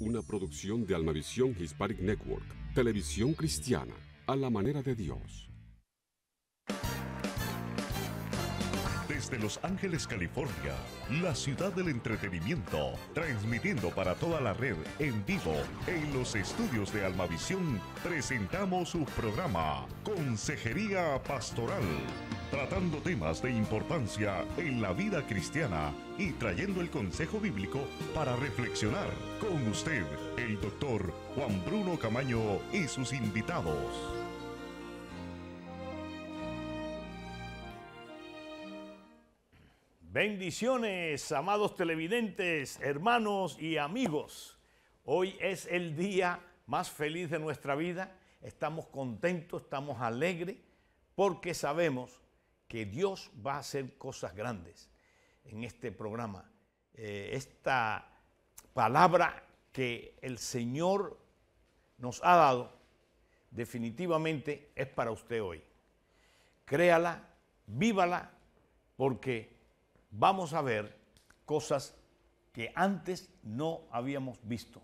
una producción de Almavisión Hispanic Network, televisión cristiana, a la manera de Dios. Desde Los Ángeles, California, la ciudad del entretenimiento, transmitiendo para toda la red en vivo en los estudios de Almavisión, presentamos su programa Consejería Pastoral, tratando temas de importancia en la vida cristiana y trayendo el consejo bíblico para reflexionar con usted, el doctor Juan Bruno Camaño y sus invitados. Bendiciones, amados televidentes, hermanos y amigos. Hoy es el día más feliz de nuestra vida. Estamos contentos, estamos alegres, porque sabemos que Dios va a hacer cosas grandes en este programa. Eh, esta palabra que el Señor nos ha dado definitivamente es para usted hoy. Créala, vívala, porque vamos a ver cosas que antes no habíamos visto.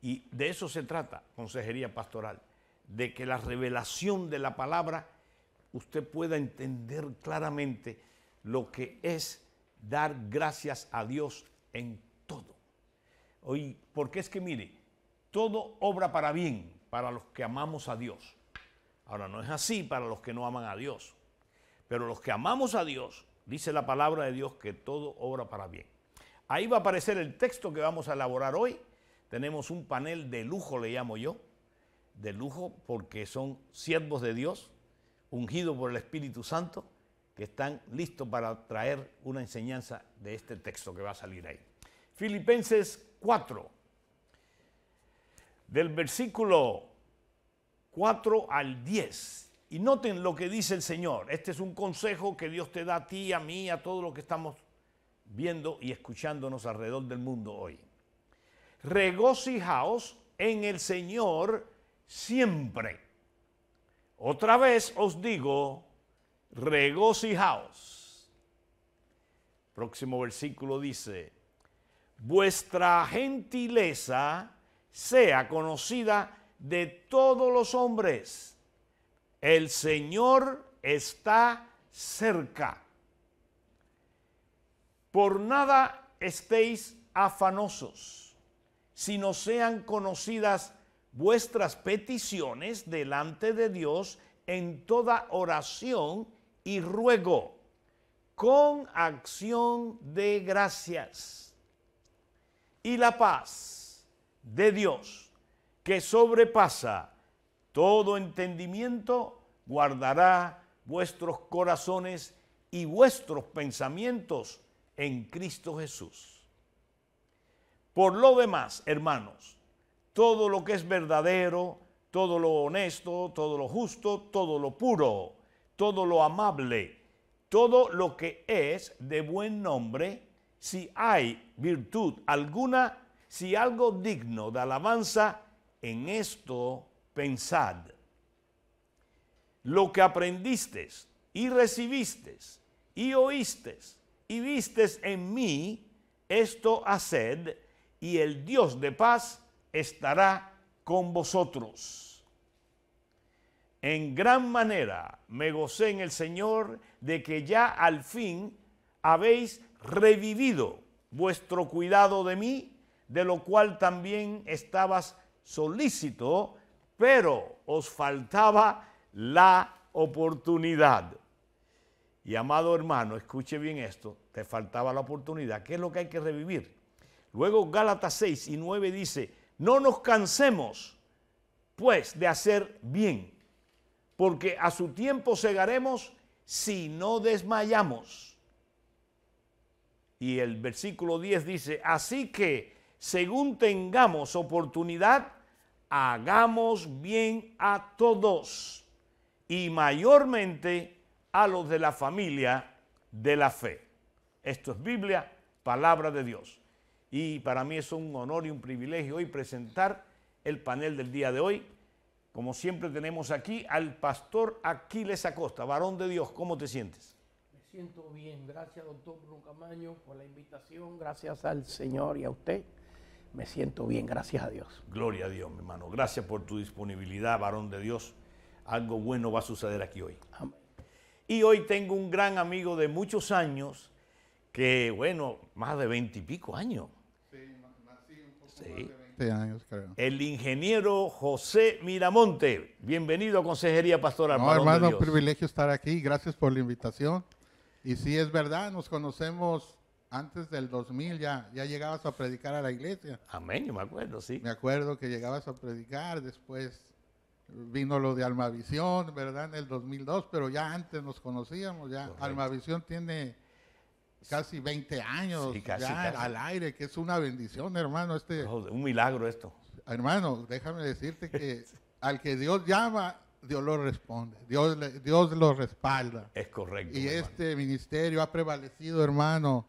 Y de eso se trata, consejería pastoral, de que la revelación de la palabra usted pueda entender claramente lo que es dar gracias a Dios en todo. Hoy, porque es que mire, todo obra para bien para los que amamos a Dios. Ahora no es así para los que no aman a Dios. Pero los que amamos a Dios, Dice la palabra de Dios que todo obra para bien. Ahí va a aparecer el texto que vamos a elaborar hoy. Tenemos un panel de lujo, le llamo yo, de lujo porque son siervos de Dios, ungidos por el Espíritu Santo, que están listos para traer una enseñanza de este texto que va a salir ahí. Filipenses 4, del versículo 4 al 10. Y noten lo que dice el Señor. Este es un consejo que Dios te da a ti, a mí, a todos los que estamos viendo y escuchándonos alrededor del mundo hoy. Regocijaos en el Señor siempre. Otra vez os digo, regocijaos. Próximo versículo dice, vuestra gentileza sea conocida de todos los hombres. El Señor está cerca. Por nada estéis afanosos, sino sean conocidas vuestras peticiones delante de Dios en toda oración y ruego, con acción de gracias. Y la paz de Dios, que sobrepasa todo entendimiento guardará vuestros corazones y vuestros pensamientos en Cristo Jesús. Por lo demás, hermanos, todo lo que es verdadero, todo lo honesto, todo lo justo, todo lo puro, todo lo amable, todo lo que es de buen nombre, si hay virtud alguna, si algo digno de alabanza, en esto pensad lo que aprendisteis y recibiste y oíste y visteis en mí, esto haced, y el Dios de paz estará con vosotros. En gran manera me gocé en el Señor de que ya al fin habéis revivido vuestro cuidado de mí, de lo cual también estabas solícito, pero os faltaba la oportunidad. Y amado hermano, escuche bien esto, te faltaba la oportunidad. ¿Qué es lo que hay que revivir? Luego Gálatas 6 y 9 dice, no nos cansemos pues de hacer bien, porque a su tiempo segaremos si no desmayamos. Y el versículo 10 dice, así que según tengamos oportunidad, hagamos bien a todos y mayormente a los de la familia de la fe. Esto es Biblia, palabra de Dios. Y para mí es un honor y un privilegio hoy presentar el panel del día de hoy. Como siempre tenemos aquí al pastor Aquiles Acosta, varón de Dios. ¿Cómo te sientes? Me siento bien. Gracias, doctor Bruno por la invitación. Gracias al Señor y a usted me siento bien, gracias a Dios. Gloria a Dios, mi hermano. Gracias por tu disponibilidad, varón de Dios. Algo bueno va a suceder aquí hoy. Y hoy tengo un gran amigo de muchos años, que bueno, más de veintipico años. Sí, más, sí, más de 20 años, creo. El ingeniero José Miramonte. Bienvenido a Consejería Pastoral. un privilegio estar aquí. Gracias por la invitación. Y sí, es verdad, nos conocemos antes del 2000 ya, ya llegabas a predicar a la iglesia. Amén, yo me acuerdo, sí. Me acuerdo que llegabas a predicar, después vino lo de Almavisión, ¿verdad? En el 2002, pero ya antes nos conocíamos, ya Almavisión tiene casi 20 años al aire, que es una bendición, hermano. Este, un milagro esto. Hermano, déjame decirte que al que Dios llama, Dios lo responde, Dios, Dios lo respalda. Es correcto. Y este ministerio ha prevalecido, hermano,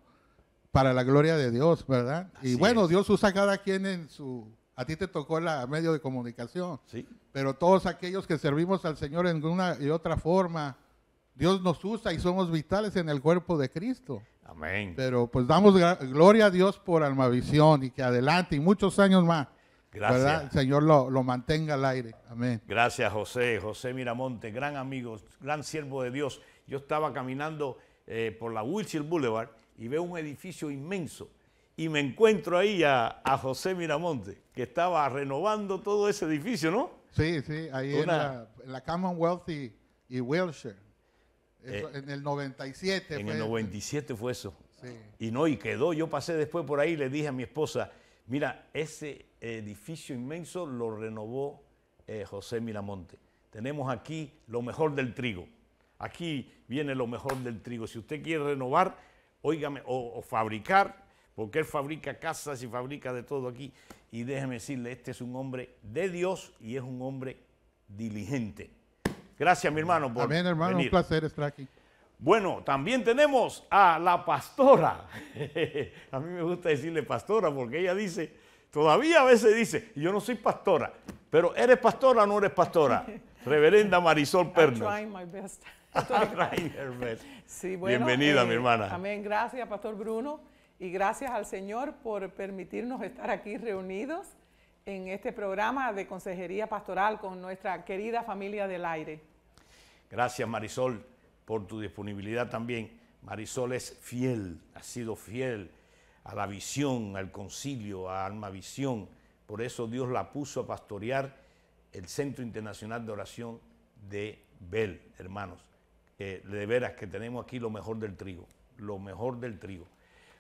para la gloria de Dios, ¿verdad? y bueno, Dios usa a cada quien en su... A ti te tocó la medio de comunicación, ¿Sí? pero todos aquellos que servimos al Señor en una y otra forma, Dios nos usa y somos vitales en el cuerpo de Cristo. Amén. Pero pues damos gloria a Dios por Almavisión y que adelante y muchos años más. Gracias. ¿verdad? El Señor lo, mantenga al aire. Amén. Gracias, José. José Miramonte, gran amigo, gran siervo de Dios. Yo estaba caminando eh, por la Wilshire Boulevard y veo un edificio inmenso y me encuentro ahí a, José Miramonte, que estaba renovando todo ese edificio, ¿no? Sí, sí, ahí era la, en, Commonwealth y, Wilshire. Eh, en el 97. En el 97 fue eso. Y no, y quedó. Yo pasé después por ahí y le dije a mi esposa, mira, ese edificio inmenso lo renovó eh, José Miramonte. Tenemos aquí lo mejor del trigo. Aquí viene lo mejor del trigo. Si usted quiere renovar, óigame, o, fabricar, porque él fabrica casas y fabrica de todo aquí. Y déjeme decirle, este es un hombre de Dios y es un hombre diligente. Gracias, mi hermano, por hermano, un placer estar aquí. Bueno, también tenemos a la pastora. a mí me gusta decirle pastora porque ella dice, todavía a veces dice, yo no soy pastora, pero ¿eres pastora o no eres pastora? Reverenda Marisol Pernos. Bienvenida, eh, mi hermana. Amén. Gracias, Pastor Bruno. Y gracias al Señor por permitirnos estar aquí reunidos en este programa de consejería pastoral con nuestra querida familia del aire. Gracias, Marisol, por tu disponibilidad también. Marisol es fiel, ha sido fiel a la visión, al concilio, a Alma Visión. Por eso Dios la puso a pastorear el Centro Internacional de Oración de Bell, hermanos. Eh, de veras que tenemos aquí lo mejor del trigo, lo mejor del trigo.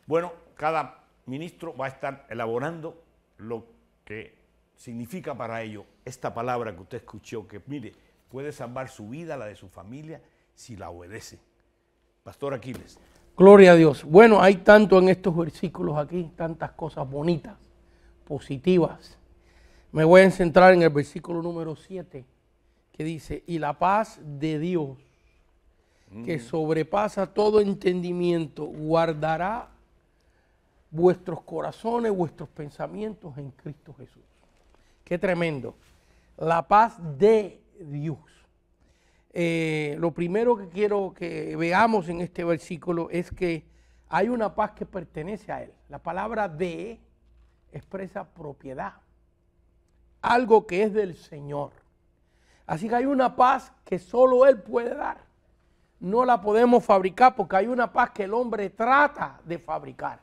Bueno, cada ministro va a estar elaborando lo que significa para ello esta palabra que usted escuchó, que mire, puede salvar su vida, la de su familia, si la obedece. Pastor Aquiles. Gloria a Dios. Bueno, hay tanto en estos versículos aquí, tantas cosas bonitas, positivas. Me voy a centrar en el versículo número 7, que dice, y la paz de Dios que mm. sobrepasa todo entendimiento, guardará vuestros corazones, vuestros pensamientos en Cristo Jesús. Qué tremendo. La paz de Dios. Eh, lo primero que quiero que veamos en este versículo es que hay una paz que pertenece a Él. La palabra de expresa propiedad, algo que es del Señor. Así que hay una paz que solo Él puede dar no la podemos fabricar porque hay una paz que el hombre trata de fabricar.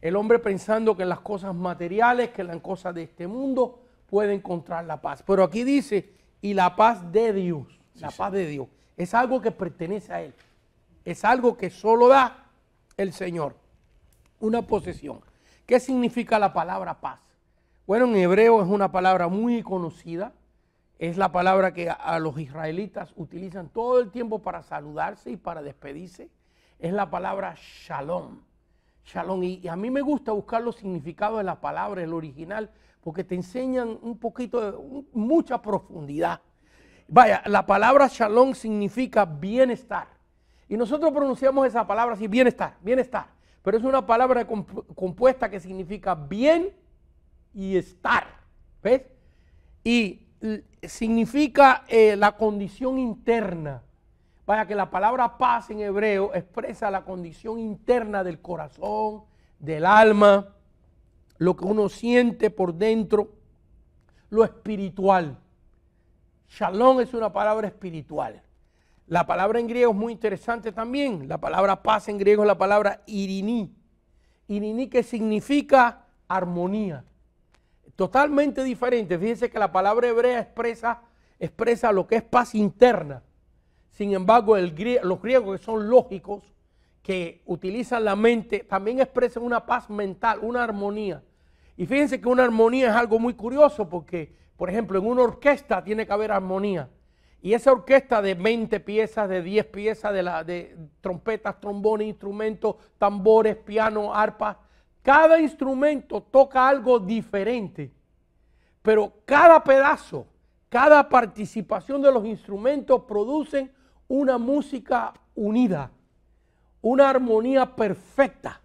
El hombre pensando que en las cosas materiales, que en las cosas de este mundo, puede encontrar la paz. Pero aquí dice, y la paz de Dios, la paz de Dios, es algo que pertenece a Él. Es algo que solo da el Señor. Una posesión. ¿Qué significa la palabra paz? Bueno, en hebreo es una palabra muy conocida es la palabra que a los israelitas utilizan todo el tiempo para saludarse y para despedirse. Es la palabra shalom. Shalom. Y, a mí me gusta buscar los significados de la palabra, el original, porque te enseñan un poquito, de, mucha profundidad. Vaya, la palabra shalom significa bienestar. Y nosotros pronunciamos esa palabra así, bienestar, bienestar. Pero es una palabra compuesta que significa bien y estar. ¿Ves? Y significa eh, la condición interna. Vaya que la palabra paz en hebreo expresa la condición interna del corazón, del alma, lo que uno siente por dentro, lo espiritual. Shalom es una palabra espiritual. La palabra en griego es muy interesante también. La palabra paz en griego es la palabra iriní, iriní que significa armonía totalmente diferente. Fíjense que la palabra hebrea expresa, expresa lo que es paz interna. Sin embargo, los griegos que son lógicos, que utilizan la mente, también expresan una paz mental, una armonía. Y fíjense que una armonía es algo muy curioso porque, por ejemplo, en una orquesta tiene que haber armonía. Y esa orquesta de 20 piezas, de 10 piezas, de, la, de trompetas, trombones, instrumentos, tambores, piano, arpa. Cada instrumento toca algo diferente, pero cada pedazo, cada participación de los instrumentos producen una música unida, una armonía perfecta,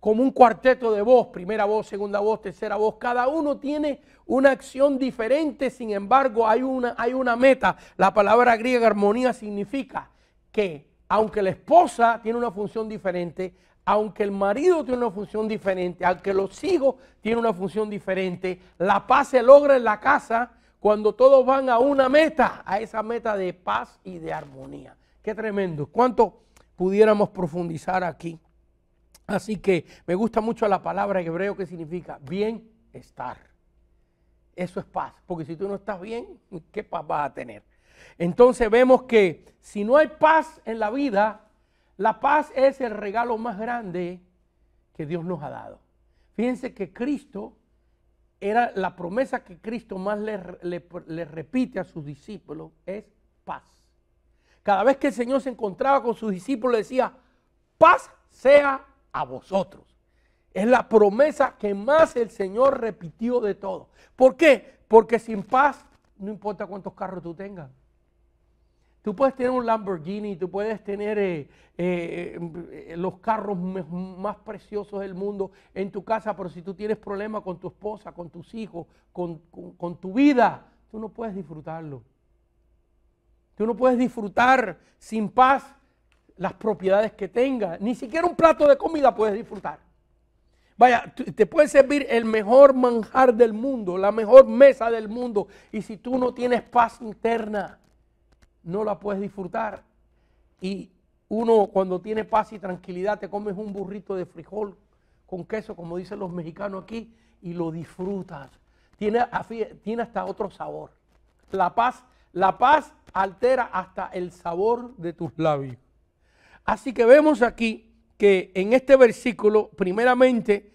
como un cuarteto de voz, primera voz, segunda voz, tercera voz. Cada uno tiene una acción diferente, sin embargo hay una, hay una meta. La palabra griega armonía significa que aunque la esposa tiene una función diferente, aunque el marido tiene una función diferente, aunque los hijos tienen una función diferente, la paz se logra en la casa cuando todos van a una meta, a esa meta de paz y de armonía. Qué tremendo. ¿Cuánto pudiéramos profundizar aquí? Así que me gusta mucho la palabra hebreo que significa bienestar. Eso es paz, porque si tú no estás bien, ¿qué paz vas a tener? Entonces vemos que si no hay paz en la vida, la paz es el regalo más grande que Dios nos ha dado. Fíjense que Cristo era la promesa que Cristo más le, repite a sus discípulos es paz. Cada vez que el Señor se encontraba con sus discípulos decía, paz sea a vosotros. Es la promesa que más el Señor repitió de todo. ¿Por qué? Porque sin paz no importa cuántos carros tú tengas. Tú puedes tener un Lamborghini, tú puedes tener eh, eh, los carros más preciosos del mundo en tu casa, pero si tú tienes problemas con tu esposa, con tus hijos, con, con tu vida, tú no puedes disfrutarlo. Tú no puedes disfrutar sin paz las propiedades que tengas. Ni siquiera un plato de comida puedes disfrutar. Vaya, te puede servir el mejor manjar del mundo, la mejor mesa del mundo. Y si tú no tienes paz interna, no la puedes disfrutar. Y uno cuando tiene paz y tranquilidad te comes un burrito de frijol con queso, como dicen los mexicanos aquí, y lo disfrutas. Tiene, tiene hasta otro sabor. La paz, la paz altera hasta el sabor de tus labios. Así que vemos aquí que en este versículo, primeramente,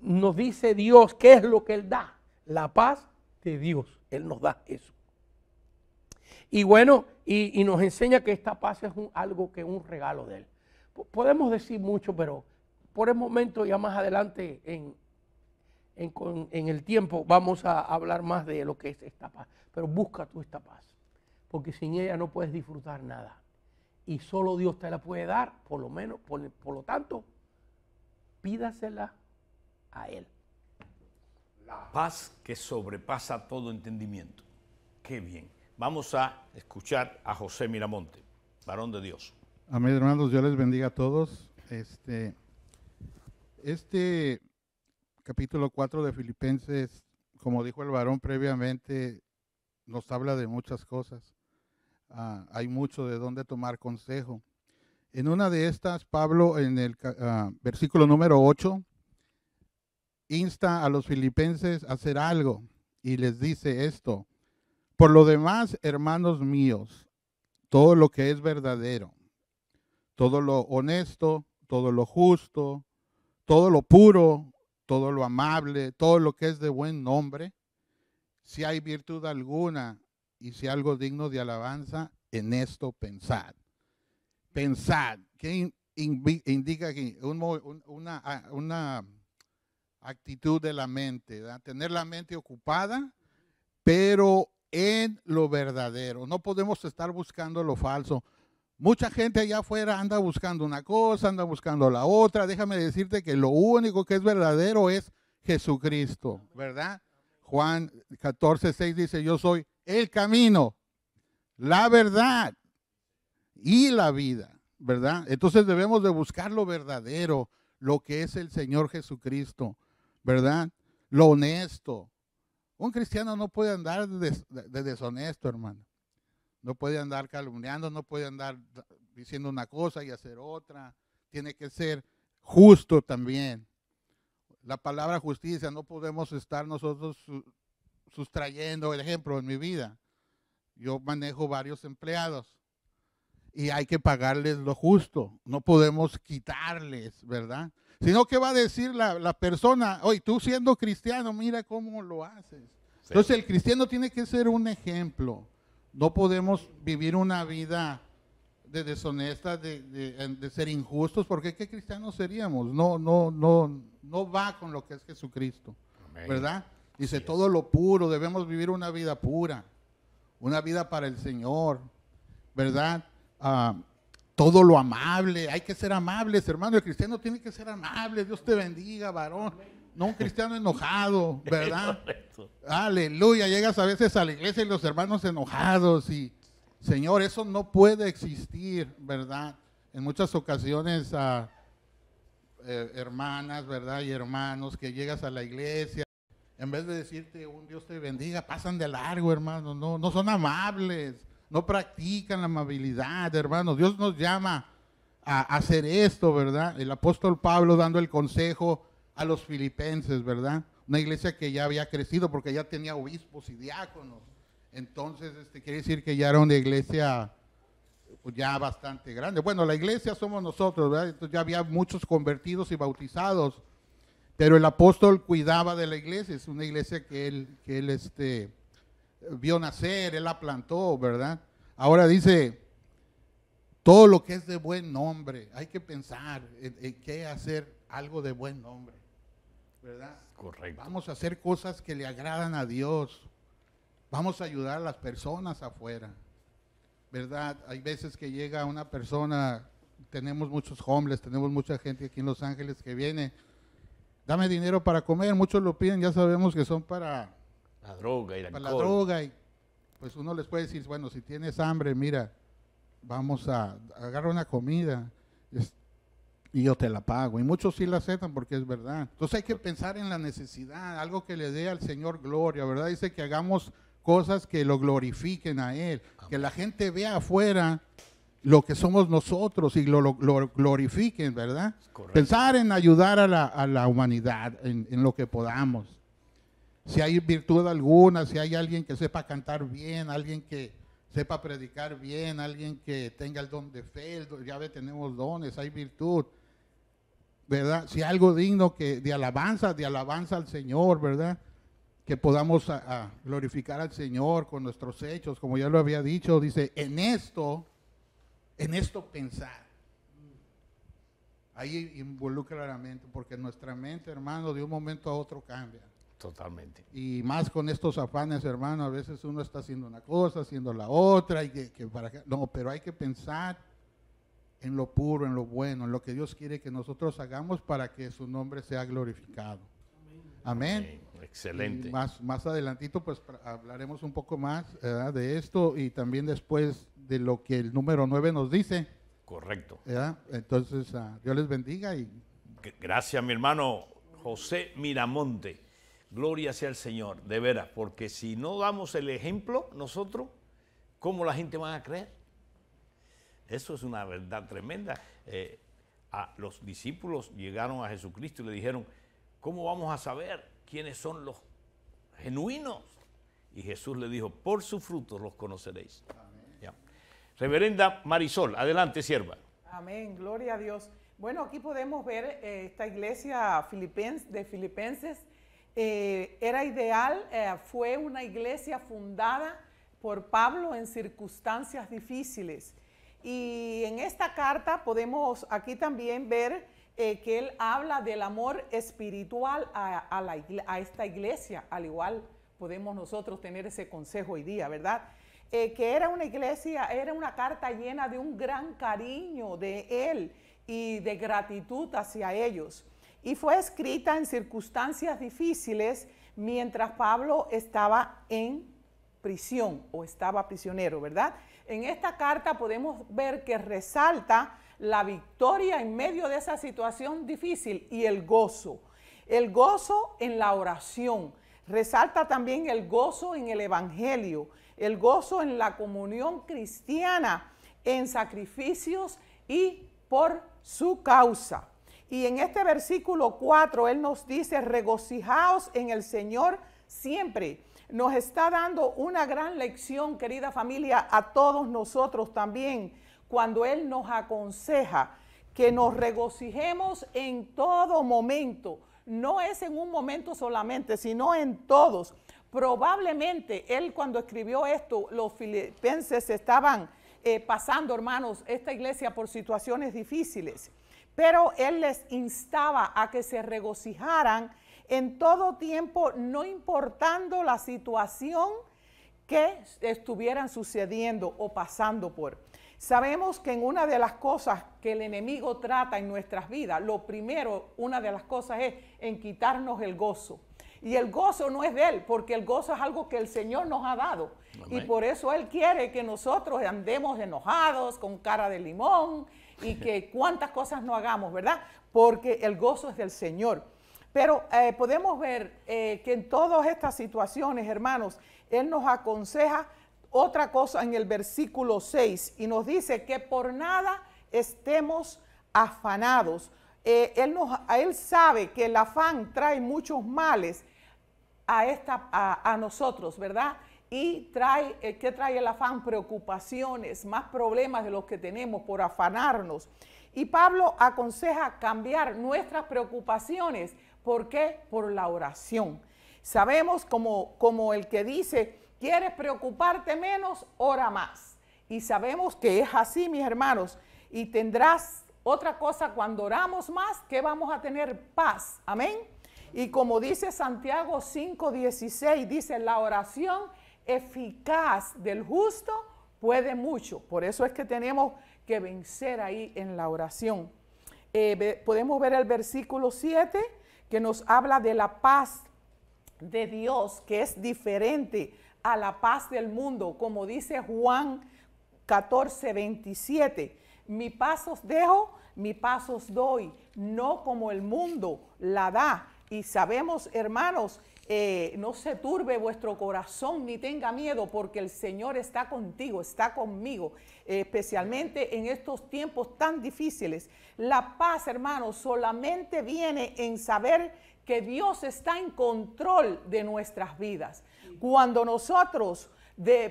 nos dice Dios qué es lo que Él da. La paz de Dios. Él nos da eso. Y bueno, y, nos enseña que esta paz es algo que es un regalo de Él. podemos decir mucho, pero por el momento, ya más adelante en, el tiempo, vamos a hablar más de lo que es esta paz. Pero busca tú esta paz, porque sin ella no puedes disfrutar nada. Y solo Dios te la puede dar, por lo menos, por, por lo tanto, pídasela a Él. La paz que sobrepasa todo entendimiento. Qué bien. Vamos a escuchar a José Miramonte, varón de Dios. Amén, hermanos, Dios les bendiga a todos. Este, este capítulo 4 de Filipenses, como dijo el varón previamente, nos habla de muchas cosas. Ah, hay mucho de dónde tomar consejo. En una de estas, Pablo, en el ah, versículo número 8, insta a los filipenses a hacer algo y les dice esto, por lo demás, hermanos míos, todo lo que es verdadero, todo lo honesto, todo lo justo, todo lo puro, todo lo amable, todo lo que es de buen nombre, si hay virtud alguna y si algo digno de alabanza, en esto pensad. Pensad, ¿qué indica aquí? Ah, una, actitud de la mente, tener la mente ocupada, pero en lo verdadero. No podemos estar buscando lo falso. Mucha gente allá afuera anda buscando una cosa, anda buscando la otra. Déjame decirte que lo único que es verdadero es Jesucristo, ¿verdad? Juan 14, 6 dice, yo soy el camino, la verdad y la vida, ¿verdad? Entonces debemos de buscar lo verdadero, lo que es el Señor Jesucristo, ¿verdad? Lo honesto, un cristiano no puede andar de, deshonesto, hermano. No puede andar calumniando, no puede andar diciendo una cosa y hacer otra. Tiene que ser justo también. La palabra justicia, no podemos estar nosotros sustrayendo el ejemplo en mi vida. Yo manejo varios empleados y hay que pagarles lo justo. No podemos quitarles, ¿verdad? sino que va a decir la, persona, oye, tú siendo cristiano, mira cómo lo haces. Entonces el cristiano tiene que ser un ejemplo. No podemos vivir una vida de deshonesta, de, de, ser injustos, porque ¿qué cristianos seríamos? No, no, no, no va con lo que es Jesucristo, ¿verdad? Dice todo lo puro, debemos vivir una vida pura, una vida para el Señor, ¿verdad? Ah, todo lo amable, hay que ser amables, hermano. El cristiano tiene que ser amable, Dios te bendiga, varón. No un cristiano enojado, ¿verdad? Aleluya, llegas a veces a la iglesia y los hermanos enojados y, Señor, eso no puede existir, ¿verdad? En muchas ocasiones a eh, hermanas, ¿verdad? Y hermanos que llegas a la iglesia, en vez de decirte un Dios te bendiga, pasan de largo, hermano, no, no son amables no practican la amabilidad, hermanos. Dios nos llama a hacer esto, ¿verdad? El apóstol Pablo dando el consejo a los filipenses, ¿verdad? Una iglesia que ya había crecido porque ya tenía obispos y diáconos. Entonces, este, quiere decir que ya era una iglesia pues, ya bastante grande. Bueno, la iglesia somos nosotros, ¿verdad? Entonces ya había muchos convertidos y bautizados, pero el apóstol cuidaba de la iglesia, es una iglesia que él, que él este, vio nacer, él la plantó, ¿verdad? Ahora dice, todo lo que es de buen nombre, hay que pensar en, qué hacer algo de buen nombre, ¿verdad? Correcto. Vamos a hacer cosas que le agradan a Dios. Vamos a ayudar a las personas afuera, ¿verdad? Hay veces que llega una persona, tenemos muchos hombres, tenemos mucha gente aquí en Los Ángeles que viene, dame dinero para comer, muchos lo piden, ya sabemos que son para la droga y pues, La droga y pues uno les puede decir, bueno, si tienes hambre, mira, vamos a agarrar una comida y yo te la pago. Y muchos sí la aceptan porque es verdad. Entonces hay que pues pensar en la necesidad, algo que le dé al Señor gloria, ¿verdad? Dice que hagamos cosas que lo glorifiquen a Él, que la gente vea afuera lo que somos nosotros y lo, lo glorifiquen, ¿verdad? Pensar en ayudar a la, humanidad en, en lo que podamos si hay virtud alguna, si hay alguien que sepa cantar bien, alguien que sepa predicar bien, alguien que tenga el don de fe, ya ve, tenemos dones, hay virtud, ¿verdad? Si algo digno que, de alabanza, de alabanza al Señor, ¿verdad? Que podamos glorificar al Señor con nuestros hechos, como ya lo había dicho, dice, en esto, en esto pensar. Ahí involucra la mente, porque nuestra mente, hermano, de un momento a otro cambia. Totalmente. Y más con estos afanes, hermano, a veces uno está haciendo una cosa, haciendo la otra, y que, para No, pero hay que pensar en lo puro, en lo bueno, en lo que Dios quiere que nosotros hagamos para que su nombre sea glorificado. Amén. Excelente. más, más adelantito, pues hablaremos un poco más de esto y también después de lo que el número 9 nos dice. Correcto. Entonces, ah, Dios les bendiga y... Gracias, mi hermano José Miramonte. Gloria sea al Señor, de veras, porque si no damos el ejemplo nosotros, ¿cómo la gente va a creer? Eso es una verdad tremenda. Eh, a los discípulos llegaron a Jesucristo y le dijeron, ¿cómo vamos a saber quiénes son los genuinos? Y Jesús le dijo, por sus frutos los conoceréis. Reverenda Marisol, adelante, sierva. Amén, gloria a Dios. Bueno, aquí podemos ver eh, esta iglesia de Filipenses eh, era ideal, eh, fue una iglesia fundada por Pablo en circunstancias difíciles. Y en esta carta podemos aquí también ver eh, que él habla del amor espiritual a, esta iglesia, al igual podemos nosotros tener ese consejo hoy día, ¿verdad? que era una iglesia, era una carta llena de un gran cariño de él y de gratitud hacia ellos y fue escrita en circunstancias difíciles mientras Pablo estaba en prisión o estaba prisionero, ¿verdad? En esta carta podemos ver que resalta la victoria en medio de esa situación difícil y el gozo. El gozo en la oración. Resalta también el gozo en el Evangelio, el gozo en la comunión cristiana, en sacrificios y por su causa. Y en este versículo 4, Él nos dice, regocijaos en el Señor siempre. Nos está dando una gran lección, querida familia, a todos nosotros también, cuando Él nos aconseja que nos regocijemos en todo momento. No es en un momento solamente, sino en todos. Probablemente Él cuando escribió esto, los filipenses estaban eh, pasando, hermanos, esta iglesia por situaciones difíciles. Pero Él les instaba a que se regocijaran en todo tiempo, no importando la situación que estuvieran sucediendo o pasando por. Sabemos que en una de las cosas que el enemigo trata en nuestras vidas, lo primero, una de las cosas es en quitarnos el gozo. Y el gozo no es de Él, porque el gozo es algo que el Señor nos ha dado. Y por eso Él quiere que nosotros andemos enojados, con cara de limón, y que cuántas cosas no hagamos, ¿verdad? Porque el gozo es del Señor. Pero eh, podemos ver eh, que en todas estas situaciones, hermanos, Él nos aconseja otra cosa en el versículo 6 y nos dice que por nada estemos afanados. Eh, él, nos, él sabe que el afán trae muchos males a, esta, a nosotros, ¿verdad? y trae, eh, ¿qué trae el afán? Preocupaciones, más problemas de los que tenemos por afanarnos. Y Pablo aconseja cambiar nuestras preocupaciones. ¿Por qué? Por la oración. Sabemos como, como el que dice, ¿quieres preocuparte menos? Ora más. Y sabemos que es así, mis hermanos. Y tendrás otra cosa cuando oramos más, que vamos a tener paz. Amén. Y como dice Santiago 5:16, dice, la oración eficaz del justo puede mucho. Por eso es que tenemos que vencer ahí en la oración. Eh, podemos ver el versículo 7 que nos habla de la paz de Dios, que es diferente a la paz del mundo, como dice Juan 14, 27. Mi pasos dejo, mi pasos os doy, no como el mundo la da. Y sabemos, hermanos, eh, no se turbe vuestro corazón ni tenga miedo, porque el Señor está contigo, está conmigo, eh, especialmente en estos tiempos tan difíciles. La paz, hermanos, solamente viene en saber que Dios está en control de nuestras vidas. Cuando nosotros le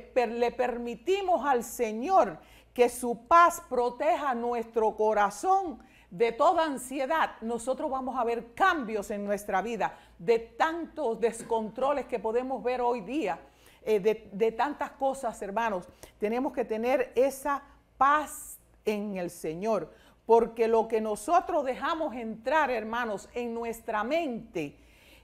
permitimos al Señor que su paz proteja nuestro corazón, de toda ansiedad, nosotros vamos a ver cambios en nuestra vida, de tantos descontroles que podemos ver hoy día, eh, de, de tantas cosas, hermanos. Tenemos que tener esa paz en el Señor, porque lo que nosotros dejamos entrar, hermanos, en nuestra mente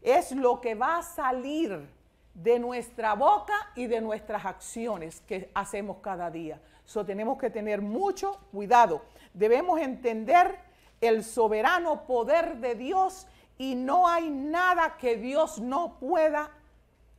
es lo que va a salir de nuestra boca y de nuestras acciones que hacemos cada día. So tenemos que tener mucho cuidado. Debemos entender el soberano poder de Dios y no hay nada que Dios no pueda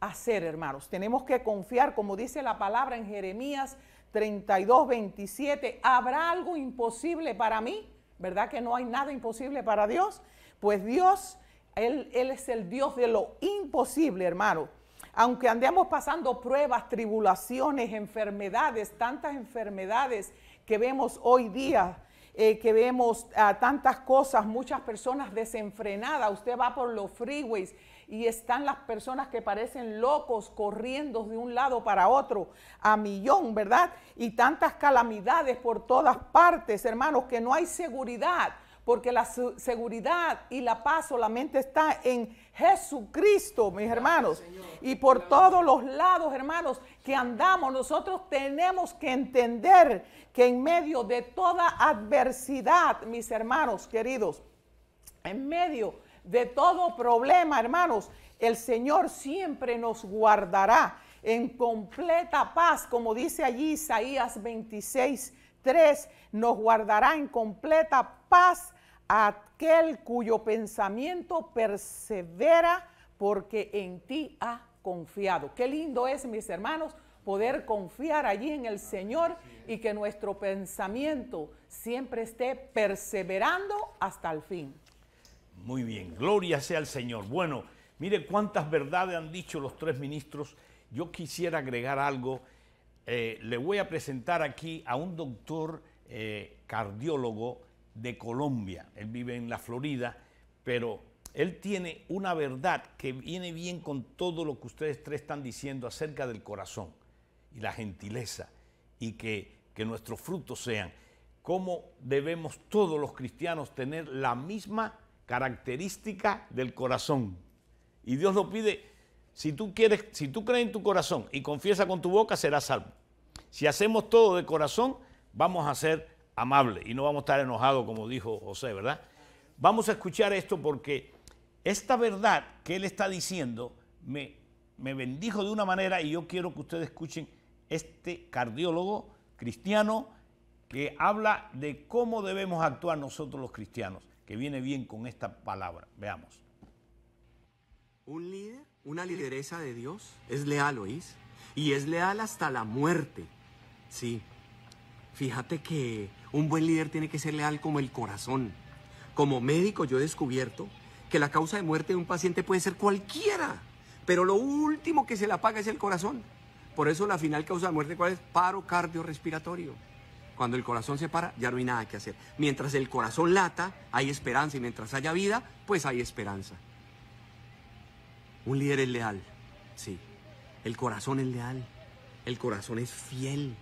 hacer, hermanos. Tenemos que confiar, como dice la palabra en Jeremías 32, 27, ¿habrá algo imposible para mí? ¿Verdad que no hay nada imposible para Dios? Pues Dios, Él, es el Dios de lo imposible, hermano. Aunque andemos pasando pruebas, tribulaciones, enfermedades, tantas enfermedades que vemos hoy día, eh, que vemos ah, tantas cosas, muchas personas desenfrenadas. Usted va por los freeways y están las personas que parecen locos corriendo de un lado para otro a millón, ¿verdad? Y tantas calamidades por todas partes, hermanos, que no hay seguridad porque la seguridad y la paz solamente está en Jesucristo, mis hermanos. Y por todos los lados, hermanos, que andamos, nosotros tenemos que entender que en medio de toda adversidad, mis hermanos queridos, en medio de todo problema, hermanos, el Señor siempre nos guardará en completa paz, como dice allí Isaías 26, 3, nos guardará en completa paz aquel cuyo pensamiento persevera porque en ti ha confiado. Qué lindo es, mis hermanos, poder confiar allí en el Señor y que nuestro pensamiento siempre esté perseverando hasta el fin. Muy bien, gloria sea al Señor. Bueno, mire cuántas verdades han dicho los tres ministros. Yo quisiera agregar algo. Eh, le voy a presentar aquí a un doctor eh, cardiólogo de Colombia, él vive en la Florida, pero él tiene una verdad que viene bien con todo lo que ustedes tres están diciendo acerca del corazón y la gentileza y que, nuestros frutos sean. ¿Cómo debemos todos los cristianos tener la misma característica del corazón? Y Dios lo pide, si tú quieres, si tú crees en tu corazón y confiesa con tu boca, serás salvo. Si hacemos todo de corazón, vamos a ser amable y no vamos a estar enojados como dijo José, ¿verdad? Vamos a escuchar esto porque esta verdad que él está diciendo me, me bendijo de una manera y yo quiero que ustedes escuchen este cardiólogo cristiano que habla de cómo debemos actuar nosotros los cristianos, que viene bien con esta palabra. Veamos. Un líder, una lideresa de Dios, es leal, ¿oís? Y es leal hasta la muerte. Sí. Fíjate que un buen líder tiene que ser leal como el corazón. Como médico yo he descubierto que la causa de muerte de un paciente puede ser cualquiera, pero lo último que se le apaga es el corazón. Por eso la final causa de muerte, ¿cuál es? Paro cardiorrespiratorio. Cuando el corazón se para, ya no hay nada que hacer. Mientras el corazón lata, hay esperanza. Y mientras haya vida, pues hay esperanza. Un líder es leal, sí. El corazón es leal. El corazón es fiel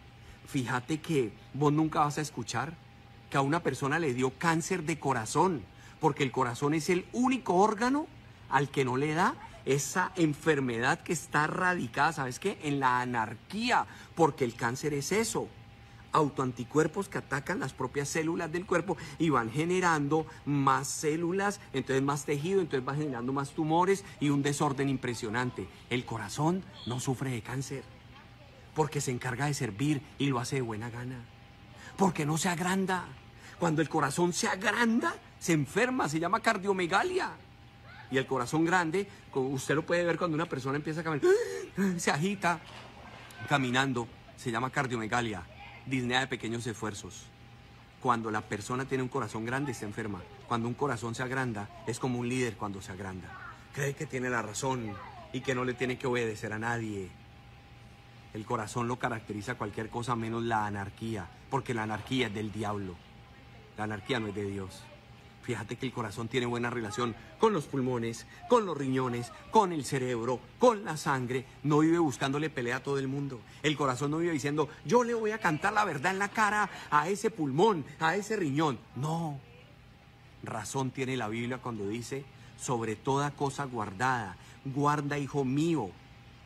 fíjate que vos nunca vas a escuchar que a una persona le dio cáncer de corazón, porque el corazón es el único órgano al que no le da esa enfermedad que está radicada, ¿sabes qué? En la anarquía, porque el cáncer es eso, autoanticuerpos que atacan las propias células del cuerpo y van generando más células, entonces más tejido, entonces va generando más tumores y un desorden impresionante. El corazón no sufre de cáncer porque se encarga de servir y lo hace de buena gana, porque no se agranda. Cuando el corazón se agranda, se enferma, se llama cardiomegalia. Y el corazón grande, usted lo puede ver cuando una persona empieza a caminar, se agita caminando, se llama cardiomegalia, disnea de pequeños esfuerzos. Cuando la persona tiene un corazón grande, se enferma. Cuando un corazón se agranda, es como un líder cuando se agranda. Cree que tiene la razón y que no le tiene que obedecer a nadie el corazón lo caracteriza cualquier cosa menos la anarquía, porque la anarquía es del diablo. La anarquía no es de Dios. Fíjate que el corazón tiene buena relación con los pulmones, con los riñones, con el cerebro, con la sangre. No vive buscándole pelea a todo el mundo. El corazón no vive diciendo, yo le voy a cantar la verdad en la cara a ese pulmón, a ese riñón. No. Razón tiene la Biblia cuando dice, sobre toda cosa guardada, guarda, hijo mío,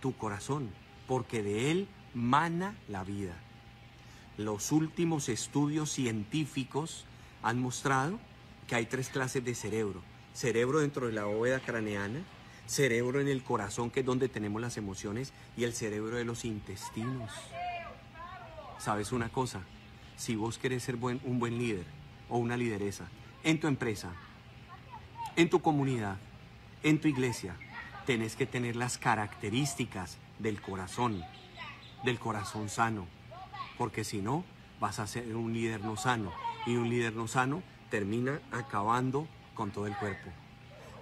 tu corazón, porque de él mana la vida. Los últimos estudios científicos han mostrado que hay tres clases de cerebro. Cerebro dentro de la bóveda craneana, cerebro en el corazón, que es donde tenemos las emociones, y el cerebro de los intestinos. ¿Sabes una cosa? Si vos querés ser un buen líder o una lideresa en tu empresa, en tu comunidad, en tu iglesia, tenés que tener las características del corazón, del corazón sano, porque si no, vas a ser un líder no sano y un líder no sano termina acabando con todo el cuerpo.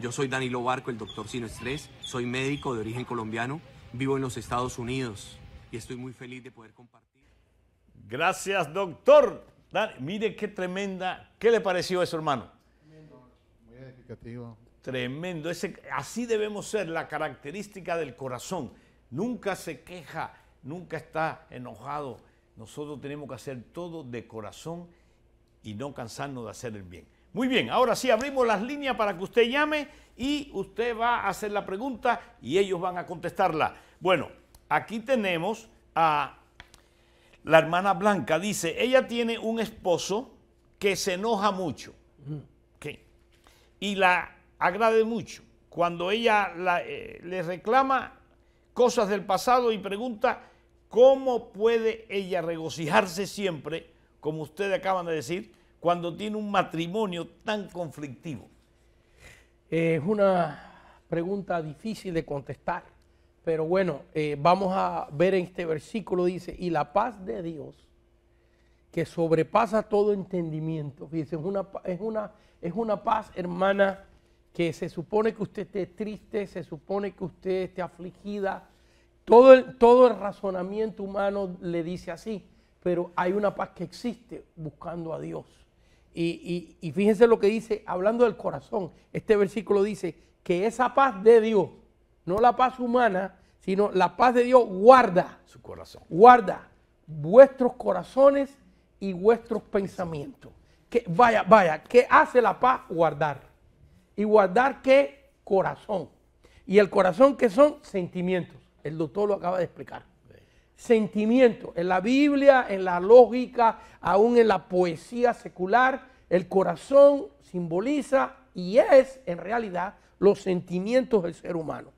Yo soy Danilo Barco, el doctor sin Estrés, soy médico de origen colombiano, vivo en los Estados Unidos y estoy muy feliz de poder compartir. Gracias, doctor. mire qué tremenda, ¿qué le pareció eso, hermano? Tremendo, muy edificativo. Tremendo, Ese, así debemos ser, la característica del corazón nunca se queja, nunca está enojado. Nosotros tenemos que hacer todo de corazón y no cansarnos de hacer el bien. Muy bien, ahora sí abrimos las líneas para que usted llame y usted va a hacer la pregunta y ellos van a contestarla. Bueno, aquí tenemos a la hermana Blanca. Dice, ella tiene un esposo que se enoja mucho y la agrade mucho. Cuando ella eh, le reclama, cosas del pasado y pregunta cómo puede ella regocijarse siempre, como ustedes acaban de decir, cuando tiene un matrimonio tan conflictivo. Es una pregunta difícil de contestar, pero bueno, eh, vamos a ver en este versículo, dice, y la paz de Dios, que sobrepasa todo entendimiento, fíjense, una, es una, es una paz, hermana, que se supone que usted esté triste, se supone que usted esté afligida. Todo el, todo razonamiento humano le dice así, pero hay una paz que existe buscando a Dios. Y, fíjense lo que dice, hablando del corazón, este versículo dice que esa paz de Dios, no la paz humana, sino la paz de Dios guarda su corazón. Guarda vuestros corazones y vuestros pensamientos. Que, vaya, vaya, ¿qué hace la paz? Guardar y guardar qué corazón. Y el corazón que son sentimientos. El doctor lo acaba de explicar. Sentimientos. En la Biblia, en la lógica, aún en la poesía secular, el corazón simboliza y es en realidad los sentimientos del ser humano.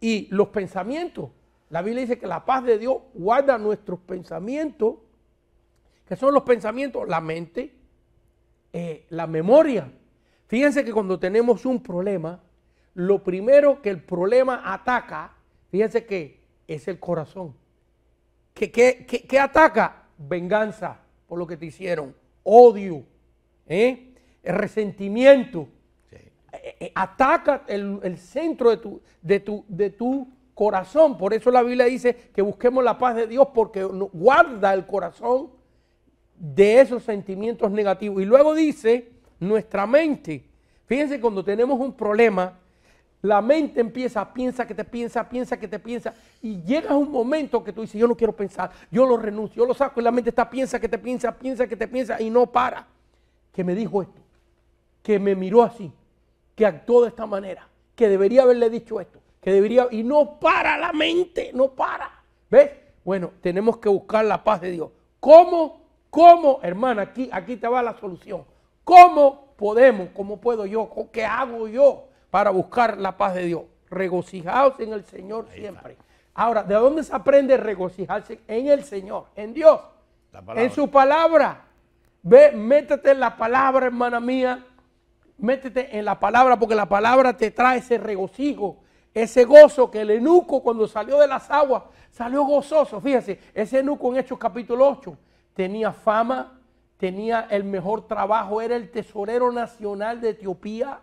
Y los pensamientos. La Biblia dice que la paz de Dios guarda nuestros pensamientos, que son los pensamientos, la mente, eh, la memoria Fíjense que cuando tenemos un problema, lo primero que el problema ataca, fíjense que es el corazón. ¿Qué, ataca? Venganza por lo que te hicieron, odio, ¿eh? resentimiento. Eh, eh, ataca el, centro de tu, de, tu, de tu corazón. Por eso la Biblia dice que busquemos la paz de Dios porque guarda el corazón de esos sentimientos negativos. Y luego dice nuestra mente. Fíjense cuando tenemos un problema, la mente empieza, piensa que te piensa, piensa que te piensa, y llega un momento que tú dices, yo no quiero pensar, yo lo renuncio, yo lo saco, y la mente está, piensa que te piensa, piensa que te piensa, y no para. Que me dijo esto, que me miró así, que actuó de esta manera, que debería haberle dicho esto, que debería, y no para la mente, no para. ¿Ves? Bueno, tenemos que buscar la paz de Dios. ¿Cómo? ¿Cómo, hermana? Aquí, aquí te va la solución. ¿Cómo podemos, cómo puedo yo, qué hago yo para buscar la paz de Dios? Regocijaos en el Señor siempre. Ahora, ¿de dónde se aprende regocijarse? En el Señor, en Dios, en su palabra. Ve, métete en la palabra, hermana mía. Métete en la palabra porque la palabra te trae ese regocijo, ese gozo que el enuco cuando salió de las aguas salió gozoso. Fíjese, ese enuco en Hechos capítulo 8 tenía fama, tenía el mejor trabajo, era el tesorero nacional de Etiopía,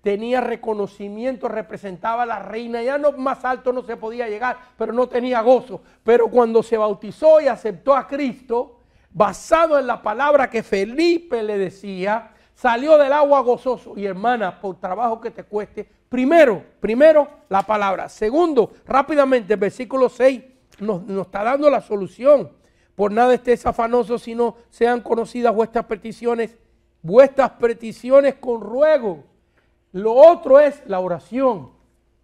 tenía reconocimiento, representaba a la reina, ya no, más alto no se podía llegar, pero no tenía gozo. Pero cuando se bautizó y aceptó a Cristo, basado en la palabra que Felipe le decía, salió del agua gozoso. Y hermana, por trabajo que te cueste, primero, primero la palabra. Segundo, rápidamente, el versículo 6 nos, nos está dando la solución. Por nada estés afanoso, sino sean conocidas vuestras peticiones, vuestras peticiones con ruego. Lo otro es la oración,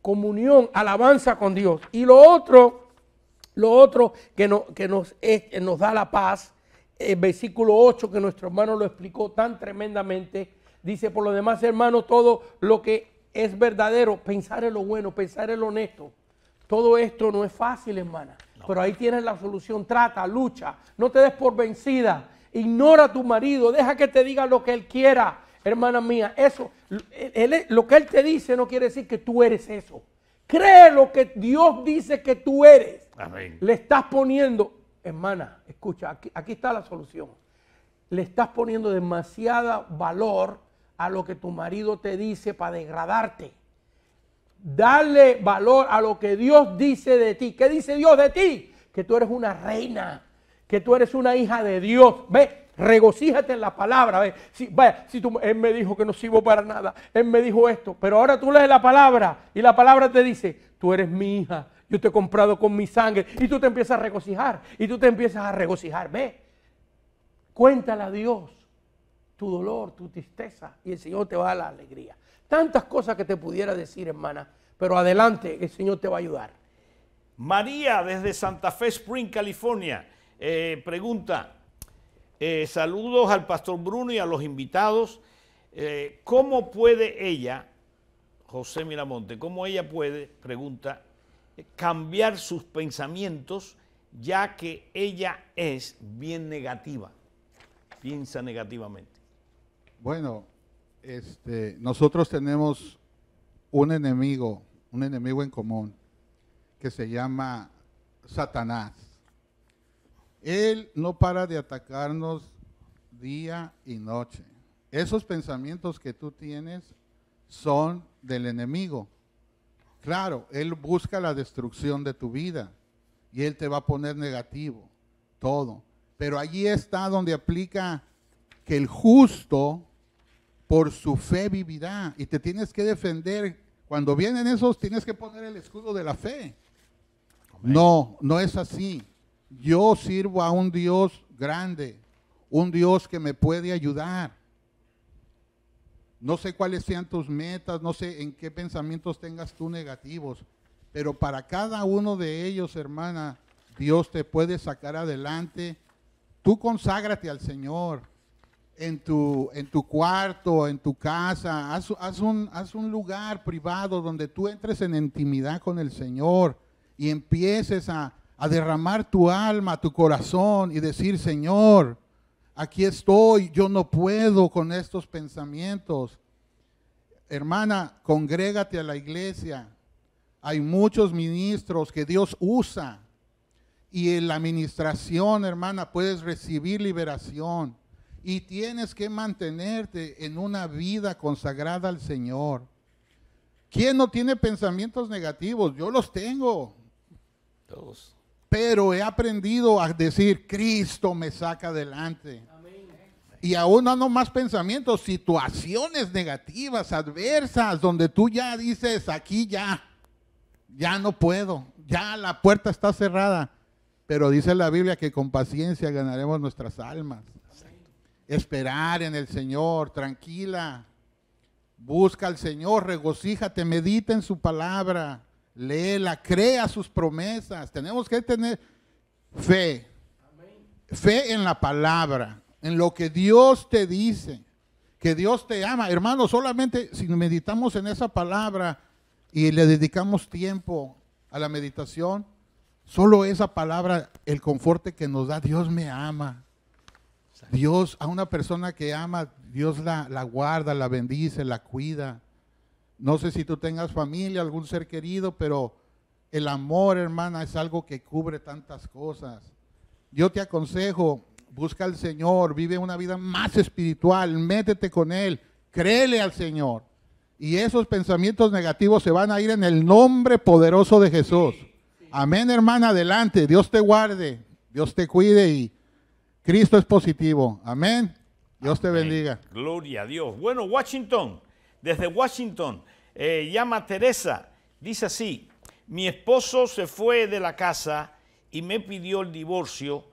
comunión, alabanza con Dios. Y lo otro, lo otro que, nos, que nos da la paz, el versículo 8 que nuestro hermano lo explicó tan tremendamente, dice, por lo demás, hermano, todo lo que es verdadero, pensar en lo bueno, pensar en lo honesto. Todo esto no es fácil, hermana. Pero ahí tienes la solución. Trata, lucha. No te des por vencida. Ignora a tu marido. Deja que te diga lo que él quiera. Hermana mía, eso, lo que él te dice no quiere decir que tú eres eso. Cree lo que Dios dice que tú eres. Le estás poniendo, hermana, escucha, aquí, aquí está la solución. Le estás poniendo demasiada valor a lo que tu marido te dice para degradarte darle valor a lo que Dios dice de ti. ¿Qué dice Dios de ti? Que tú eres una reina, que tú eres una hija de Dios. Ve, regocíjate en la palabra. Ve, si, vaya, si tú, él me dijo que no sirvo para nada, él me dijo esto, pero ahora tú lees la palabra y la palabra te dice, tú eres mi hija, yo te he comprado con mi sangre y tú te empiezas a regocijar y tú te empiezas a regocijar. Ve, cuéntale a Dios tu dolor, tu tristeza y el Señor te va a dar la alegría. Tantas cosas que te pudiera decir, hermana pero adelante, el Señor te va a ayudar. María desde Santa Fe Spring, California, eh, pregunta, eh, saludos al pastor Bruno y a los invitados. Eh, ¿Cómo puede ella, José Miramonte, cómo ella puede, pregunta, cambiar sus pensamientos ya que ella es bien negativa? Piensa negativamente. Bueno, este, nosotros tenemos un enemigo un enemigo en común que se llama Satanás. Él no para de atacarnos día y noche. Esos pensamientos que tú tienes son del enemigo. Claro, él busca la destrucción de tu vida y él te va a poner negativo, todo. Pero allí está donde aplica que el justo por su fe vivirá y te tienes que defender cuando vienen esos, tienes que poner el escudo de la fe. No, no es así. Yo sirvo a un Dios grande, un Dios que me puede ayudar. No sé cuáles sean tus metas, no sé en qué pensamientos tengas tú negativos, pero para cada uno de ellos, hermana, Dios te puede sacar adelante. Tú conságrate al Señor en tu, en tu cuarto, en tu casa, haz, un, lugar privado donde tú entres en intimidad con el Señor y empieces a, a derramar tu alma, tu corazón y decir, Señor, aquí estoy, yo no puedo con estos pensamientos. Hermana, congrégate a la iglesia. Hay muchos ministros que Dios usa y en la administración, hermana, puedes recibir liberación y tienes que mantenerte en una vida consagrada al Señor. ¿Quién no tiene pensamientos negativos? Yo los tengo. Todos. Pero he aprendido a decir, Cristo me saca adelante. Y aún no más pensamientos, situaciones negativas, adversas, donde tú ya dices, aquí ya, ya no puedo, ya la puerta está cerrada. Pero dice la Biblia que con paciencia ganaremos nuestras almas esperar en el Señor, tranquila. Busca al Señor, regocíjate, medita en su palabra, léela, crea sus promesas. Tenemos que tener fe, fe en la palabra, en lo que Dios te dice, que Dios te ama. Hermano, solamente si meditamos en esa palabra y le dedicamos tiempo a la meditación, solo esa palabra, el confort que nos da, Dios me ama, Dios a una persona que ama, Dios la, guarda, la bendice, la cuida. No sé si tú tengas familia, algún ser querido, pero el amor, hermana, es algo que cubre tantas cosas. Yo te aconsejo, busca al Señor, vive una vida más espiritual, métete con Él, créele al Señor. Y esos pensamientos negativos se van a ir en el nombre poderoso de Jesús. Amén, hermana, adelante. Dios te guarde, Dios te cuide y Cristo es positivo. Amén. Dios te bendiga. Gloria a Dios. Bueno, Washington, desde Washington, eh, llama Teresa. Dice así, mi esposo se fue de la casa y me pidió el divorcio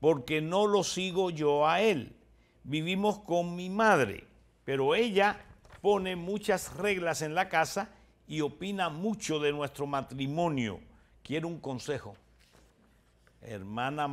porque no lo sigo yo a él. Vivimos con mi madre, pero ella pone muchas reglas en la casa y opina mucho de nuestro matrimonio. Quiero un consejo. Hermana